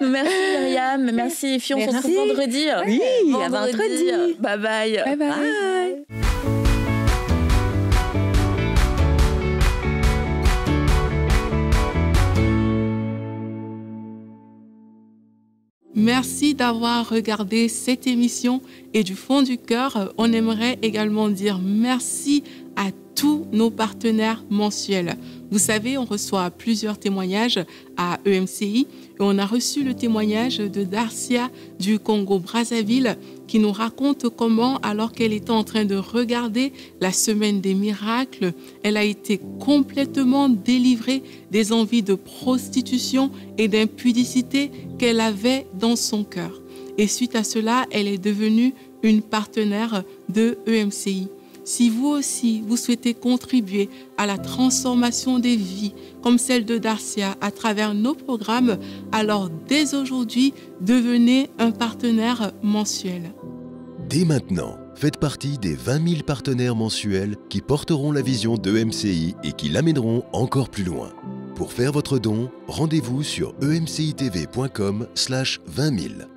Merci Myriam, merci Fion, on se retrouve vendredi. à vendredi. Bye bye. bye. Merci d'avoir regardé cette émission et du fond du cœur, euh, on aimerait également dire merci à tous nos partenaires mensuels. Vous savez, on reçoit plusieurs témoignages à EMCI et on a reçu le témoignage de Darcia du Congo-Brazzaville qui nous raconte comment, alors qu'elle était en train de regarder la semaine des miracles, elle a été complètement délivrée des envies de prostitution et d'impudicité qu'elle avait dans son cœur. Et suite à cela, elle est devenue une partenaire de EMCI. Si vous aussi, vous souhaitez contribuer à la transformation des vies comme celle de Darcia à travers nos programmes, alors dès aujourd'hui, devenez un partenaire mensuel. Dès maintenant, faites partie des 20 000 partenaires mensuels qui porteront la vision d'EMCI et qui l'amèneront encore plus loin. Pour faire votre don, rendez-vous sur emcitv.com slash 20 000.